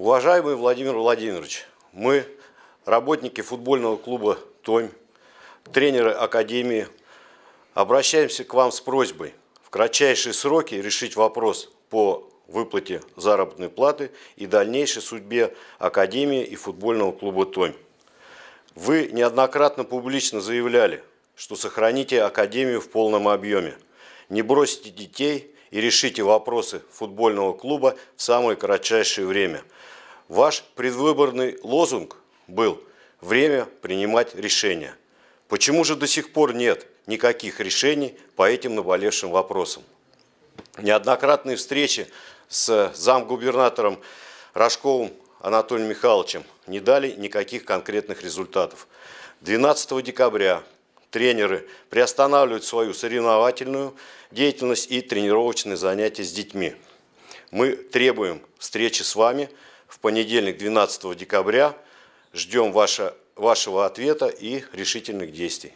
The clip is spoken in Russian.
Уважаемый Владимир Владимирович, мы, работники футбольного клуба «Томь», тренеры Академии, обращаемся к вам с просьбой в кратчайшие сроки решить вопрос по выплате заработной платы и дальнейшей судьбе Академии и футбольного клуба «Томь». Вы неоднократно публично заявляли, что сохраните Академию в полном объеме, не бросите детей и решите вопросы футбольного клуба в самое кратчайшее время. Ваш предвыборный лозунг был «Время принимать решения». Почему же до сих пор нет никаких решений по этим наболевшим вопросам? Неоднократные встречи с замгубернатором Рожковым Анатолием Михайловичем не дали никаких конкретных результатов. 12 декабря тренеры приостанавливают свою соревновательную деятельность и тренировочные занятия с детьми. Мы требуем встречи с вами в понедельник 12 декабря. Ждем ваше, вашего ответа и решительных действий.